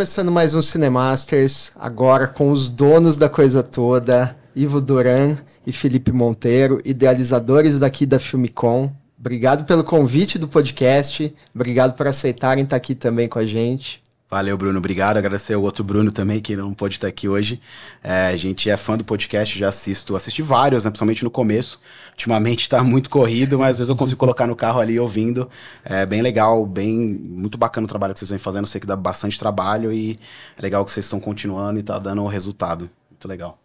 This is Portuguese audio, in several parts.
começando mais um Cinemasters, agora com os donos da coisa toda, Ivo Duran e Felipe Monteiro, idealizadores daqui da Filmicon. Obrigado pelo convite do podcast, obrigado por aceitarem estar aqui também com a gente. Valeu, Bruno. Obrigado. Agradecer o outro Bruno também, que não pôde estar aqui hoje. É, a gente é fã do podcast, já assisto. Assisti vários, né? principalmente no começo. Ultimamente está muito corrido, mas às vezes eu consigo colocar no carro ali ouvindo. É bem legal, bem muito bacana o trabalho que vocês vêm fazendo. Eu sei que dá bastante trabalho e é legal que vocês estão continuando e está dando um resultado. Muito legal.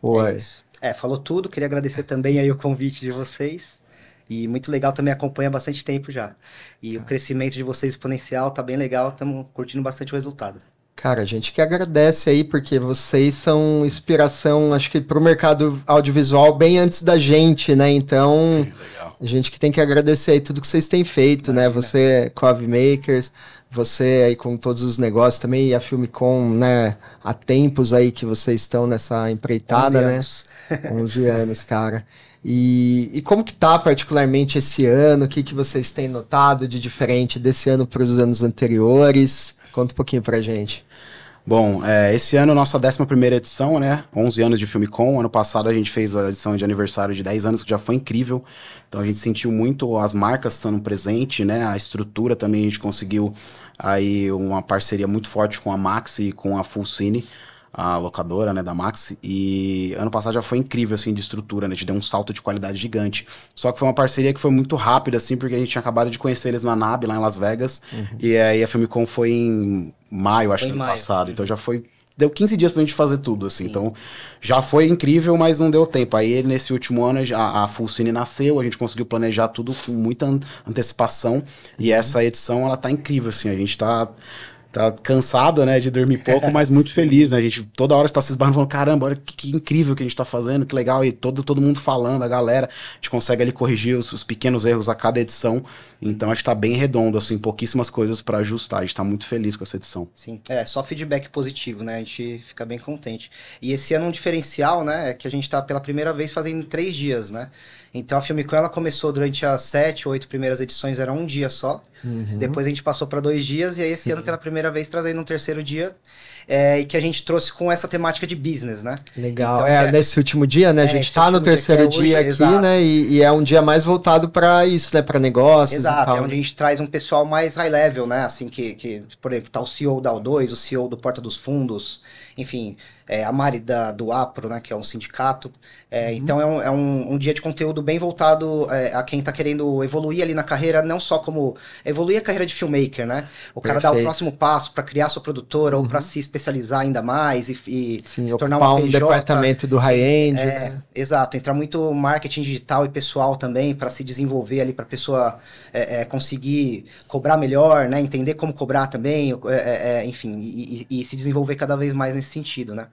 Boa. É, é, falou tudo. Queria agradecer também aí o convite de vocês. E muito legal também, acompanha bastante tempo já. E ah. o crescimento de vocês exponencial tá bem legal, estamos curtindo bastante o resultado. Cara, a gente que agradece aí, porque vocês são inspiração, acho que, para o mercado audiovisual bem antes da gente, né? Então, a gente que tem que agradecer aí tudo que vocês têm feito, né? Imagina. né? Você com a Makers, você aí com todos os negócios também, e a Filmicom, né? Há tempos aí que vocês estão nessa empreitada, 11 né? 11 anos, cara. E, e como que tá particularmente esse ano? O que, que vocês têm notado de diferente desse ano para os anos anteriores? Conta um pouquinho pra gente. Bom, é, esse ano nossa 11 edição, né? 11 anos de Filme Com. Ano passado a gente fez a edição de aniversário de 10 anos, que já foi incrível. Então a gente sentiu muito as marcas estando presente, né? A estrutura também a gente conseguiu aí uma parceria muito forte com a Max e com a Full Cine a locadora, né, da Max. E ano passado já foi incrível, assim, de estrutura, né? A gente deu um salto de qualidade gigante. Só que foi uma parceria que foi muito rápida, assim, porque a gente tinha acabado de conhecer eles na NAB, lá em Las Vegas. Uhum. E aí a Filmicom foi em maio, acho, foi do ano maio. passado. Então já foi deu 15 dias pra gente fazer tudo, assim. Sim. Então, já foi incrível, mas não deu tempo. Aí, nesse último ano, a, a Full Cine nasceu, a gente conseguiu planejar tudo com muita antecipação. E uhum. essa edição, ela tá incrível, assim. A gente tá tá cansado, né, de dormir pouco, mas muito feliz, né? A gente toda hora está se esbarrando falando, caramba, olha que, que, incrível que a gente tá fazendo, que legal, e todo, todo mundo falando, a galera, a gente consegue ali corrigir os, os pequenos erros a cada edição. Então acho que tá bem redondo, assim, pouquíssimas coisas para ajustar. A gente tá muito feliz com essa edição. Sim, é, só feedback positivo, né? A gente fica bem contente. E esse ano um diferencial, né, é que a gente tá pela primeira vez fazendo em três dias, né? Então a com ela começou durante as sete, oito primeiras edições, era um dia só. Uhum. Depois a gente passou para dois dias, e aí esse ano, pela primeira vez, trazendo um terceiro dia. É, que a gente trouxe com essa temática de business, né? Legal. Então, é, é, nesse último dia, né? a é, gente tá no é terceiro dia, dia aqui, né? E, e, é um dia mais voltado para isso, né? Para negócios, Exato, é onde né? a gente traz um pessoal mais high level, né? Assim, que, que por exemplo, tá o CEO da O2, o CEO do Porta dos Fundos, enfim, é, a Mari da, do APRO, né? Que é um sindicato. É, uhum. Então é, um, é um, um, dia de conteúdo bem voltado é, a quem tá querendo evoluir ali na carreira, não só como. evoluir a carreira de filmmaker, né? O cara Perfeito. dá o próximo passo para criar sua produtora uhum. ou para se especializar ainda mais e, e Sim, se tornar um, PJ, departamento do high-end. É, né? Exato, entrar muito marketing digital e pessoal também para se desenvolver ali para pessoa é, é, conseguir cobrar melhor, né? Entender como cobrar também, é, é, é, enfim, e, e, e, se desenvolver cada vez mais nesse sentido, né?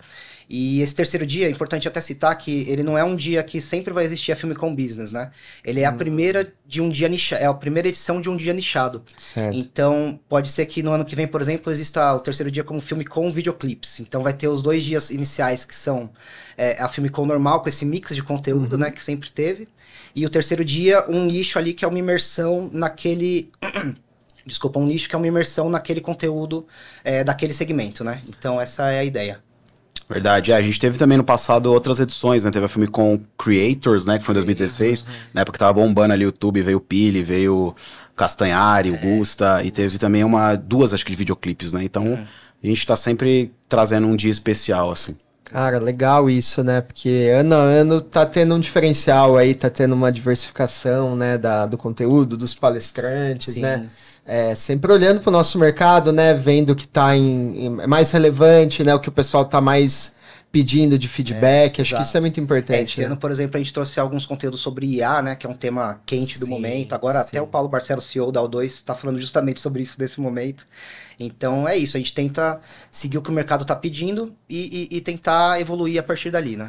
E esse terceiro dia, é importante até citar que ele não é um dia que sempre vai existir a Filme com Business, né? Ele é a hum. primeira de um dia é a primeira edição de um dia nichado. Certo. Então, pode ser que no ano que vem, por exemplo, exista o terceiro dia como filme com videoclips. Então, vai ter os dois dias iniciais que são é, a Filme com normal, com esse mix de conteúdo, uhum. né? Que sempre teve. E o terceiro dia, um nicho ali que é uma imersão naquele. Desculpa, um nicho que é uma imersão naquele conteúdo é, daquele segmento, né? Então, essa é a ideia. Verdade. É, a gente teve também no passado outras edições, né? Teve a filme com Creators, né? Que foi em 2016, uhum. na época que tava bombando ali o YouTube, veio o Pili, veio Castanhari, é. o Gusta, e teve também uma, duas, acho que, de videoclipes, né? Então, uhum. a gente tá sempre trazendo um dia especial, assim. Cara, legal isso, né? Porque ano a ano tá tendo um diferencial aí, tá tendo uma diversificação, né, da, do conteúdo, dos palestrantes, né? Sim. né? É, sempre olhando para o nosso mercado, né? Vendo o que está em, em, mais relevante, né? O que o pessoal está mais pedindo de feedback. É, Acho que isso é muito importante. É, né? esse né? ano, por exemplo, a gente trouxe alguns conteúdos sobre IA, né? Que é um tema quente sim, do momento. Agora sim. até o Paulo Barcelos, CEO da O2, está falando justamente sobre isso nesse momento. Então é isso, a gente tenta seguir o que o mercado está pedindo e, e, e tentar evoluir a partir dali, né?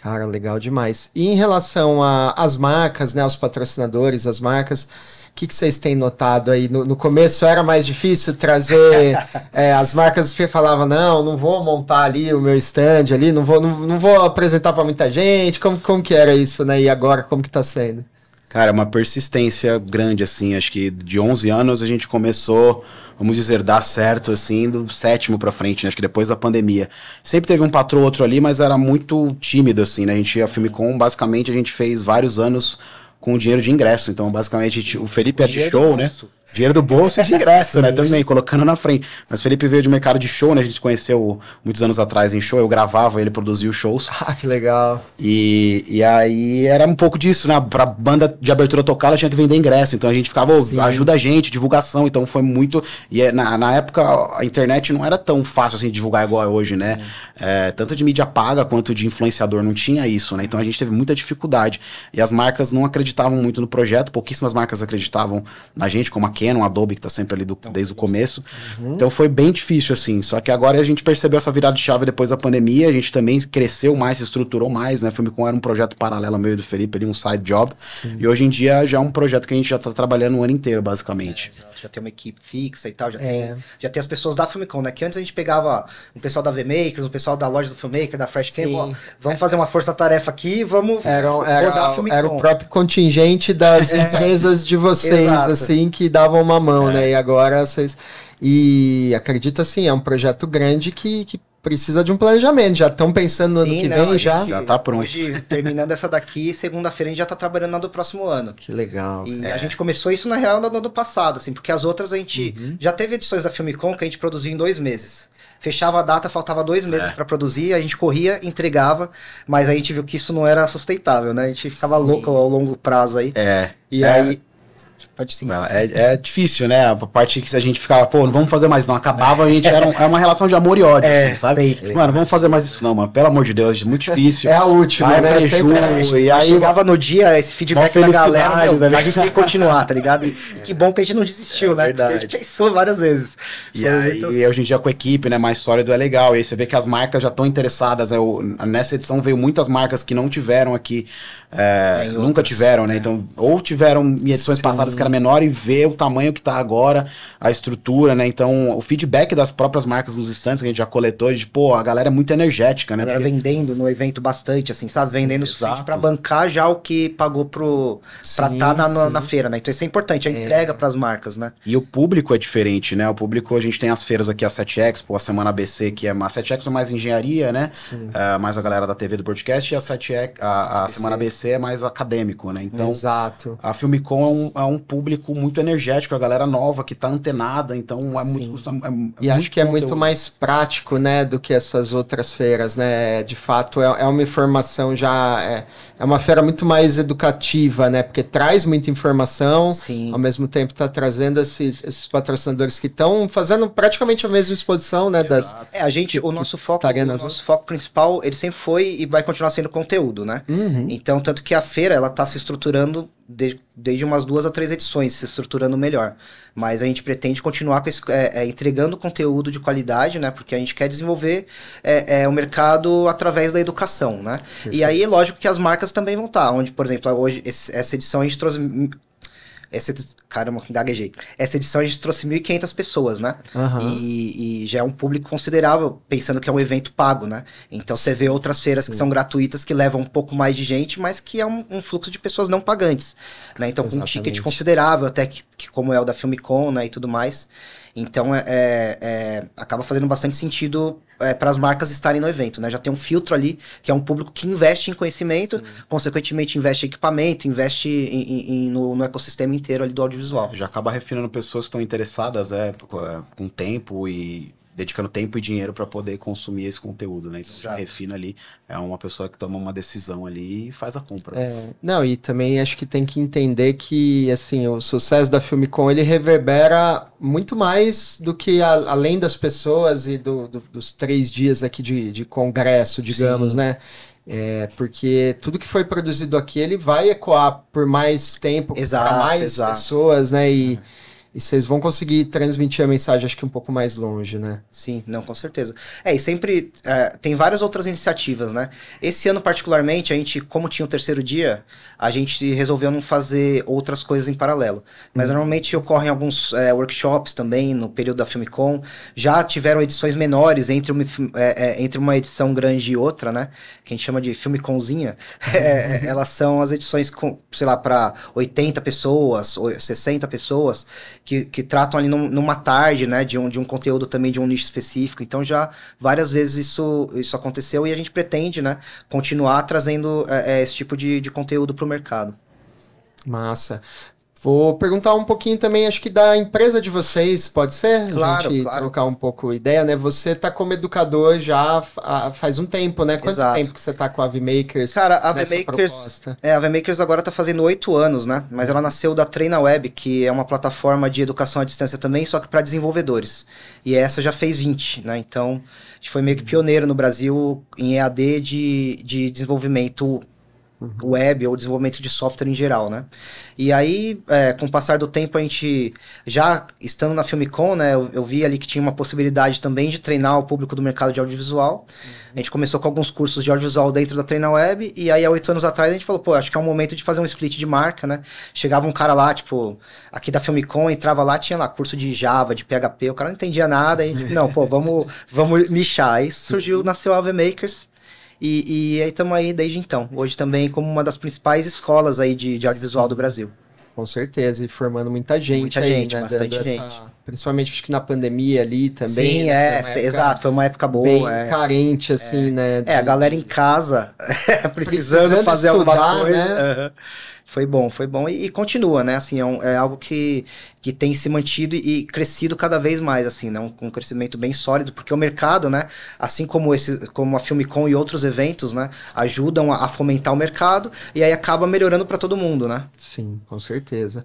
Cara, legal demais. E em relação às marcas, né? Os patrocinadores, as marcas que, que vocês têm notado aí? No, no começo era mais difícil trazer é, as marcas que falavam, não, não vou montar ali o meu stand ali, não vou, não, não vou apresentar para muita gente. Como, como que era isso, né? E agora, como que tá sendo? Cara, é uma persistência grande, assim. Acho que de 11 anos a gente começou, vamos dizer, dar certo, assim, do sétimo pra frente, né? Acho que depois da pandemia. Sempre teve um patrão outro ali, mas era muito tímido, assim, né? A gente, a Filmicom, basicamente, a gente fez vários anos com o dinheiro de ingresso. Então, basicamente, o Felipe o é de é show, né? Dinheiro do bolso e de ingresso, né? Também, colocando na frente. Mas Felipe veio de mercado de show, né? A gente se conheceu muitos anos atrás em show. Eu gravava, ele produzia os shows. Ah, que legal. E, e aí era um pouco disso, né? Pra banda de abertura tocar, ela tinha que vender ingresso. Então a gente ficava, oh, ajuda a gente, divulgação. Então foi muito. E é, na, na época a internet não era tão fácil assim divulgar igual é hoje, né? É, tanto de mídia paga quanto de influenciador não tinha isso, né? Então a gente teve muita dificuldade. E as marcas não acreditavam muito no projeto, pouquíssimas marcas acreditavam na gente, como a pequeno, um Adobe que está sempre ali do, então, desde o começo. Uhum. Então foi bem difícil, assim. Só que agora a gente percebeu essa virada de chave depois da pandemia, a gente também cresceu mais, se estruturou mais, né? Filmicom era um projeto paralelo ao meio do Felipe, ali um side job. Sim. E hoje em dia já é um projeto que a gente já está trabalhando o ano inteiro, basicamente. É, já, tem uma equipe fixa e tal, já, é. tem, já tem as pessoas da Filmicom, né? Que antes a gente pegava o pessoal da V-Makers, o pessoal da loja do Filmmaker, da Fresh Camp, ó, vamos é. fazer uma força-tarefa aqui, vamos era, era, rodar a Era o próprio contingente das é. empresas de vocês, assim, que davam uma mão, é. né? E agora vocês. E acredito assim, é um projeto grande que, que precisa de um planejamento. Já estão pensando no ano que não, vem já? já tá pronto. Hoje, terminando essa daqui, segunda-feira a gente já tá trabalhando na do próximo ano. Que legal. E é. a gente começou isso na real no ano passado, assim, porque as outras a gente uhum. já teve edições da Filmicon que a gente produziu em dois meses. Fechava a data, faltava dois meses é. para produzir, a gente corria, entregava, mas a gente viu que isso não era sustentável, né? A gente ficava Sim. louco ao longo prazo aí. É. E é. aí Sim. É, é, difícil, né? A parte que a gente ficava, pô, não vamos fazer mais não. Acabava, a gente era, um, era é uma relação de amor e ódio, é, assim, sabe? Sempre. Mano, vamos fazer mais isso não, mano. Pelo amor de Deus, é muito difícil. É a última, Vai, né? Preju, sempre, é e aí chegava no dia esse feedback da galera, meu, né? a gente tem que continuar, tá ligado? E que bom que a gente não desistiu, né? é, né? Verdade. Porque a gente pensou várias vezes. E, aí, então... e hoje em dia com a equipe, né, mais sólido é legal. E aí você vê que as marcas já estão interessadas. Né? Nessa edição veio muitas marcas que não tiveram aqui, é, nunca tiveram, né? Então, ou tiveram em edições Sim. passadas que era menor e ver o tamanho que está agora, a estrutura, né? Então, o feedback das próprias marcas nos instantes que a gente já coletou, de, pô, a galera é muito energética, né? A galera Porque... vendendo no evento bastante, assim, sabe? Vendendo para bancar já o que pagou pro, sim, pra estar tá na, na, feira, né? Então, isso é importante, a é. entrega para as marcas, né? E o público é diferente, né? O público, a gente tem as feiras aqui, a 7 Expo, a Semana ABC, que é... A 7 Expo é mais engenharia, né? Uh, mais a galera da TV do podcast, e a 7 a, a, a Semana ABC é mais acadêmico, né? Então, Exato. a Filmicon é um, é um público muito energético, a galera nova que tá antenada, então é muito. é, é e muito acho que conteúdo. é muito mais prático, né, do que essas outras feiras, né? De fato, é, é uma informação já. É, é, uma feira muito mais educativa, né? Porque traz muita informação, Sim. ao mesmo tempo tá trazendo esses, esses patrocinadores que estão fazendo praticamente a mesma exposição, né? Das, é, a gente, o nosso foco, tá o nosso outras. foco principal, ele sempre foi e vai continuar sendo conteúdo, né? Uhum. Então, tanto que a feira, ela tá se estruturando de, desde umas duas a três edições, se estruturando melhor. Mas a gente pretende continuar esse, é, é, entregando conteúdo de qualidade, né? Porque a gente quer desenvolver é, é o mercado através da educação, né? E aí, lógico que as marcas também vão estar. Tá, onde, por exemplo, hoje, esse, essa edição a gente trouxe essa, caramba, gaguejei. Essa edição a gente trouxe 1.500 pessoas, né? Uhum. E, e, já é um público considerável, pensando que é um evento pago, né? Então você vê outras feiras que são gratuitas, que levam um pouco mais de gente, mas que é um, um fluxo de pessoas não pagantes. Né? Então, com um ticket considerável, até que, que, como é o da Filmicon, né? E tudo mais. Então, é, é, é acaba fazendo bastante sentido é, para as marcas estarem no evento, né? Já tem um filtro ali, que é um público que investe em conhecimento, Sim. consequentemente investe em equipamento, investe em, em, no, no, ecossistema inteiro ali do audiovisual. Já acaba refinando pessoas que estão interessadas, né? Com tempo e dedicando tempo e dinheiro para poder consumir esse conteúdo, né? Isso Exato. refina ali, é uma pessoa que toma uma decisão ali e faz a compra. É, não, e também acho que tem que entender que, assim, o sucesso da Filmicom, ele reverbera muito mais do que a, além das pessoas e do, do, dos três dias aqui de, de congresso, digamos, Sim. né? É, porque tudo que foi produzido aqui, ele vai ecoar por mais tempo, para mais exato. pessoas, né? E... É e vocês vão conseguir transmitir a mensagem, acho que um pouco mais longe, né? Sim, não, com certeza. É, e sempre é, tem várias outras iniciativas, né? Esse ano, particularmente, a gente, como tinha o terceiro dia, a gente resolveu não fazer outras coisas em paralelo. Mas uhum. normalmente ocorrem alguns é, workshops também no período da Filmicom. Já tiveram edições menores entre uma, é, é entre uma edição grande e outra, né? Que a gente chama de Filmicomzinha. É, uhum. elas são as edições, com, sei lá, para 80 pessoas, 60 pessoas que, que tratam ali num, numa tarde, né? De um, de um conteúdo também de um nicho específico. Então já várias vezes isso, isso aconteceu e a gente pretende, né? Continuar trazendo é, é esse tipo de, de conteúdo para o mercado. Massa. Vou perguntar um pouquinho também, acho que da empresa de vocês, pode ser? Claro, a gente claro. trocar um pouco ideia, né? Você está como educador já faz um tempo, né? Quanto Exato. tempo que você está com a VMakers? Cara, a VMakers, é, a VMakers agora está fazendo oito anos, né? Mas ela nasceu da Treina Web, que é uma plataforma de educação à distância também, só que para desenvolvedores. E essa já fez 20, né? Então, a gente foi meio que uhum. pioneiro no Brasil em EAD de, de desenvolvimento uhum. web ou desenvolvimento de software em geral, né? E aí, é, com o passar do tempo, a gente já estando na Filmicon, né? Eu, eu, vi ali que tinha uma possibilidade também de treinar o público do mercado de audiovisual. Uhum. A gente começou com alguns cursos de audiovisual dentro da Treina Web e aí há oito anos atrás a gente falou, pô, acho que é um momento de fazer um split de marca, né? Chegava um cara lá, tipo, aqui da Filmicon, entrava lá, tinha lá curso de Java, de PHP, o cara não entendia nada, e não, pô, vamos, vamos nichar. Aí surgiu, nasceu a AV Makers e estamos aí desde então. Hoje também como uma das principais escolas aí de, de audiovisual do Brasil. Com certeza, e formando muita gente. Muita aí, gente, né? bastante gente. Principalmente acho que na pandemia ali também. Sim, né? é, exato, foi uma época boa. Bem é, carente, assim, é, né? De... É, a galera em casa precisando, precisando, fazer estudar, alguma coisa. Né? Uhum. Foi bom, foi bom. E, e continua, né? Assim, é, um, é, algo que, que tem se mantido e, crescido cada vez mais, assim, né? Um, um, crescimento bem sólido, porque o mercado, né? Assim como, esse, como a Filmicon e outros eventos, né? Ajudam a, a fomentar o mercado e aí acaba melhorando para todo mundo, né? Sim, com certeza.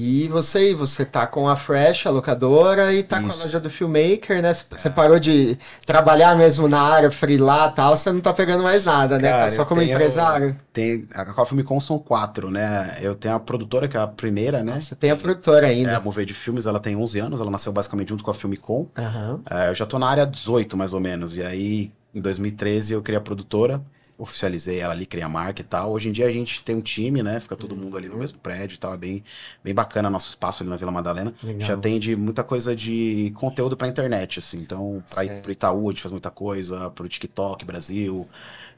E você, você tá com a Fresh, a locadora, e tá Isso. com a loja do Filmmaker, né? Ah. Você parou de trabalhar mesmo na área, freelar e tal, você não tá pegando mais nada, né? Tá Cara, tá só como tenho, empresário. Tem, a Qual Filmicon são quatro, né? Eu tenho a produtora, que é a primeira, né? Você tem a produtora é, ainda. É, a Mover de Filmes, ela tem 11 anos, ela nasceu basicamente junto com a Filmicon. Uhum. É, eu já tô na área 18, mais ou menos, e aí em 2013 eu criei a produtora oficializei ela ali, criei a marca e tal. Hoje em dia a gente tem um time, né? Fica todo mundo ali no mesmo prédio e tal. É bem, bem bacana nosso espaço ali na Vila Madalena. Legal. Já atende muita coisa de conteúdo pra internet, assim. Então, pra, certo. pro Itaú a gente faz muita coisa, pro TikTok Brasil.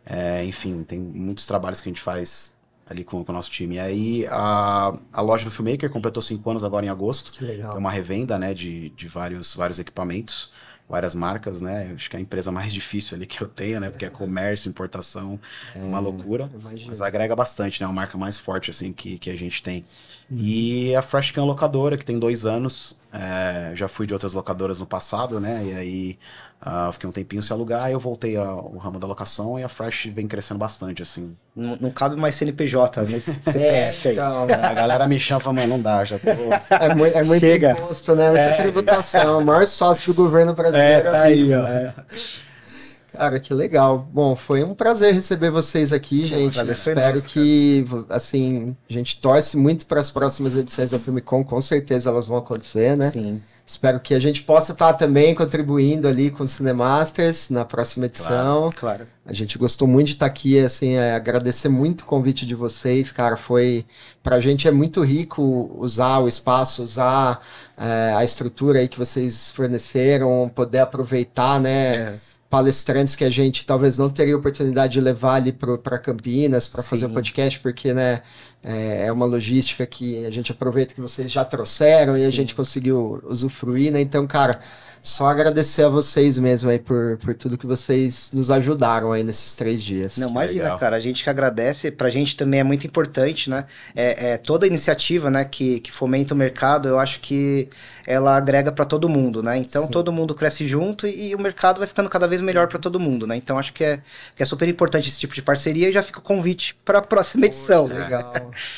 É, enfim, tem muitos trabalhos que a gente faz ali com, com o nosso time. E aí a, a loja do Filmmaker completou cinco anos agora em agosto. Que legal. É uma revenda, né, de, de vários, vários equipamentos várias marcas, né? Acho que é a empresa mais difícil ali que eu tenho, né? Porque é comércio, importação, é, uma hum, loucura. Mas agrega bastante, né? É a marca mais forte, assim, que, que a gente tem. Uhum. E a Can Locadora, que tem dois anos. É, já fui de outras locadoras no passado, né? E aí Uh, fiquei um tempinho sem alugar, eu voltei ao ramo da locação e a Fresh vem crescendo bastante, assim. Não, não cabe mais CNPJ, mas né? é, é feio. Então, é. A galera me chama fala, mano, não dá, já tô... É, muito, é muito Chega. imposto, né? Muita é. tributação, é o maior sócio do governo brasileiro. É, tá aí, ó. Né? É. Cara, que legal. Bom, foi um prazer receber vocês aqui, gente. Um Espero que, assim, a gente torce muito para as próximas edições da Filmicom, com certeza elas vão acontecer, né? Sim. Espero que a gente possa estar também contribuindo ali com o Cinemasters na próxima edição. Claro, claro. A gente gostou muito de estar aqui, assim, é, agradecer muito o convite de vocês, cara. Foi pra gente é muito rico usar o espaço, usar é, a estrutura aí que vocês forneceram, poder aproveitar, né? É palestrantes que a gente talvez não teria oportunidade de levar ali para Campinas para fazer o um podcast, porque né, é, é, uma logística que a gente aproveita que vocês já trouxeram Sim. e a gente conseguiu usufruir, né? Então, cara, só agradecer a vocês mesmo aí por, por tudo que vocês nos ajudaram aí nesses três dias. Não, imagina, Legal. cara, a gente que agradece, pra gente também é muito importante, né? É, é toda iniciativa, né, que, que fomenta o mercado, eu acho que ela agrega para todo mundo, né? Então, Sim. todo mundo cresce junto e, e o mercado vai ficando cada vez melhor para todo mundo, né? Então acho que é, que é super importante esse tipo de parceria e já fica o convite para a próxima edição, legal.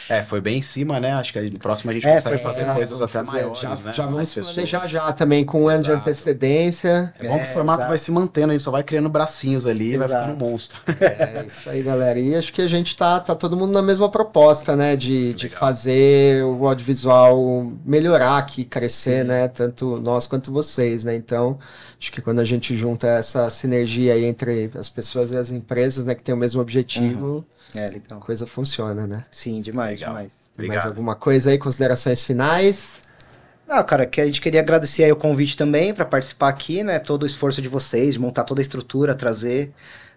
É. é, foi bem em cima, né? Acho que a próxima a gente é, consegue fazer é, coisas até maiores, já, né? Já vamos planejar já também com um ano de antecedência. É bom que o é, formato vai se mantendo, a gente só vai criando bracinhos ali exato. e vai ficando um monstro. É isso aí, galera. E acho que a gente tá, tá todo mundo na mesma proposta, né? De, de fazer o audiovisual melhorar aqui, crescer, Sim. né? Tanto nós quanto vocês, né? Então, acho que quando a gente junta essa sinergia aí entre as pessoas e as empresas, né, que tem o mesmo objetivo, uhum. é, legal. a coisa funciona, né? Sim, demais, legal. demais. Obrigado. Mais alguma coisa aí, considerações finais? Não, cara, que a gente queria agradecer aí o convite também para participar aqui, né? Todo o esforço de vocês, de montar toda a estrutura, trazer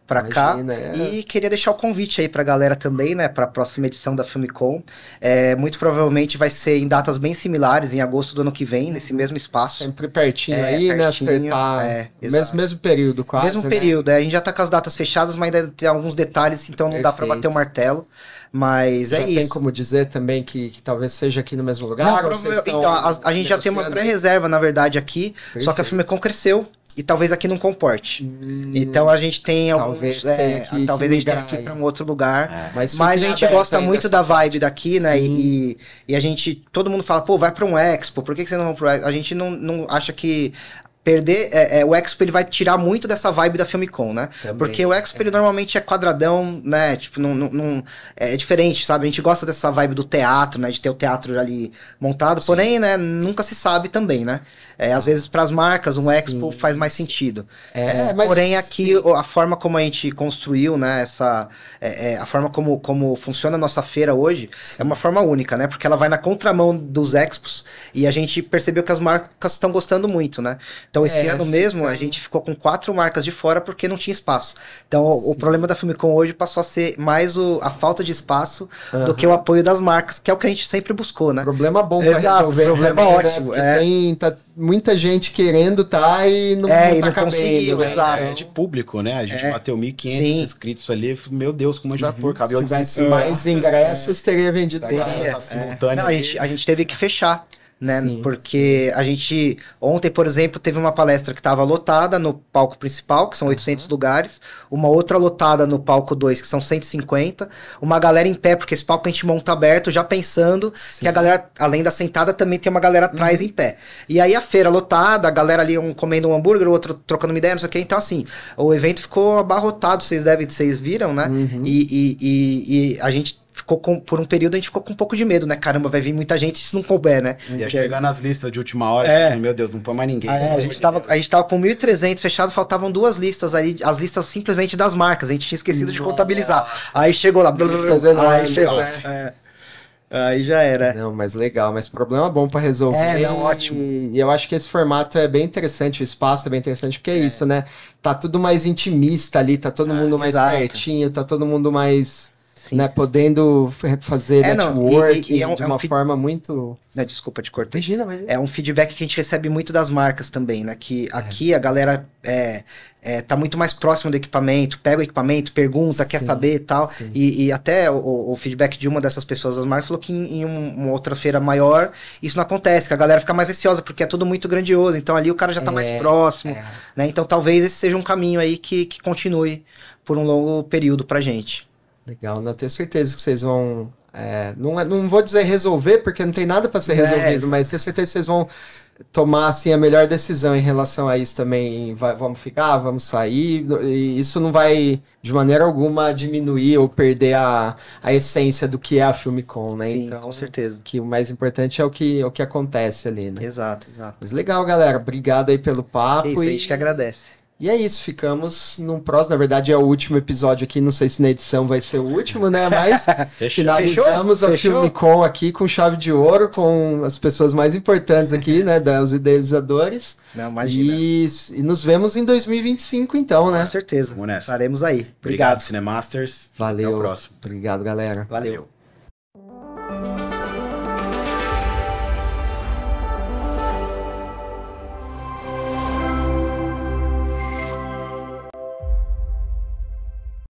para cá. É. E queria deixar o convite aí pra galera também, né, pra próxima edição da Filmicom. É, muito provavelmente vai ser em datas bem similares, em agosto do ano que vem, nesse uhum. mesmo espaço. Sempre pertinho é, aí, né, pertinho, né? Tá é, mesmo, mesmo período, quase. Mesmo né? período, é, a gente já tá com as datas fechadas, mas ainda tem alguns detalhes, então não Perfeito. dá para bater o martelo. Mas é já é isso. tem como dizer também que, que talvez seja aqui no mesmo lugar? Não, então, a, a, gente já tem uma pré-reserva, na verdade, aqui. Perfeito. Só que a Filmicom cresceu e talvez aqui não comporte. Hum, então a gente tem talvez alguns. É, que, talvez que a gente tenha que ir para um outro lugar. É, mas, mas a gente gosta muito da vibe daqui, né? E, e a gente. Todo mundo fala, pô, vai para um Expo, por que, que vocês não vão pro Expo? A gente não, não acha que perder é, é, o Expo ele vai tirar muito dessa vibe da Filmicon, né? Também, Porque o Expo ele é. normalmente é quadradão, né? Tipo, não, não, é diferente, sabe? A gente gosta dessa vibe do teatro, né? De ter o teatro ali montado, Sim. porém, né? Nunca se sabe também, né? É, às vezes, para as marcas, um expo Sim. faz mais sentido. É, é mas... Porém, aqui, a forma como a gente construiu, né, essa, é, é, a forma como, como funciona a nossa feira hoje, Sim. é uma forma única, né? Porque ela vai na contramão dos expos e a gente percebeu que as marcas estão gostando muito, né? Então, esse ano mesmo, a gente ficou com quatro marcas de fora porque não tinha espaço. Então, o, o problema da Fumicon hoje passou a ser mais o, a falta de espaço uhum. do que o apoio das marcas, que é o que a gente sempre buscou, né? Problema bom exato resolver. Né, problema né, ótimo. É, tem, tá, muita gente querendo tá e não, é, não tá não né? exato. É de público, né? A gente é. bateu 1.500 inscritos ali, meu Deus, como a gente uhum. vai pôr Se tivesse mais ingressos, teria vendido. Tá, tá, tá é. Não, a, gente, a gente teve que fechar né? Sim, Porque sim. a gente ontem, por exemplo, teve uma palestra que estava lotada no palco principal, que são 800 uhum. lugares, uma outra lotada no palco 2, que são 150, uma galera em pé, porque esse palco a gente monta aberto já pensando sim. que a galera, além da sentada, também tem uma galera atrás uhum. em pé. E aí a feira lotada, a galera ali um comendo um hambúrguer, o outro trocando uma ideia, não sei o que. Então, assim, o evento ficou abarrotado, vocês devem, vocês viram, né? Uhum. E, e, e, e a gente ficou com, por um período a gente ficou com um pouco de medo, né? Caramba, vai vir muita gente se não couber, né? Ia Porque... chegar nas listas de última hora, é. Assim, meu Deus, não põe mais ninguém. Ah, é, a, gente tava, a gente tava com 1.300 fechado, faltavam duas listas ali, as listas simplesmente das marcas, a gente tinha esquecido de contabilizar. Aí chegou lá, blá, blá, blá, aí chegou. Né? É. Aí já era. Não, mas legal, mas problema bom para resolver. É, não, ótimo. E eu acho que esse formato é bem interessante, o espaço é bem interessante, porque é, é isso, né? Tá tudo mais intimista ali, tá todo ah, mundo mais exato. pertinho, tá todo mundo mais Sim. Né, podendo fazer é, network e, e é um, de uma é um forma muito... Não, desculpa de cortar. Imagina, imagina. É um feedback que a gente recebe muito das marcas também, né? Que é. aqui a galera é, é, tá muito mais próximo do equipamento, pega o equipamento, pergunta, sim, quer saber tal. E, e, até o, o, feedback de uma dessas pessoas das marcas falou que em, em um, uma outra feira maior isso não acontece, que a galera fica mais ansiosa, porque é tudo muito grandioso. Então ali o cara já tá mais é, próximo, né? Então talvez esse seja um caminho aí que, que continue por um longo período pra gente. Legal, não tenho certeza que vocês vão. É, não, é, não vou dizer resolver, porque não tem nada para ser é, resolvido, é, mas tenho certeza que vocês vão tomar assim, a melhor decisão em relação a isso também. Vai, vamos ficar, vamos sair. isso não vai, de maneira alguma, diminuir ou perder a, a essência do que é a Filmicon, né? Sim, então, com certeza. Que o mais importante é o que, é o que acontece ali, né? Exato, exato. Mas legal, galera. Obrigado aí pelo papo. Isso, e... A gente que agradece. E é isso, ficamos num próximo. Na verdade, é o último episódio aqui. Não sei se na edição vai ser o último, né? Mas finalizamos Fechou? a Fechou? Filmicom aqui com chave de ouro, com as pessoas mais importantes aqui, né? Dos idealizadores. Não, imagina. E, e nos vemos em 2025, então, né? Com certeza. Estaremos aí. Obrigado, Obrigado Cinemasters. Valeu. Até o próximo. Obrigado, galera. Valeu. Valeu.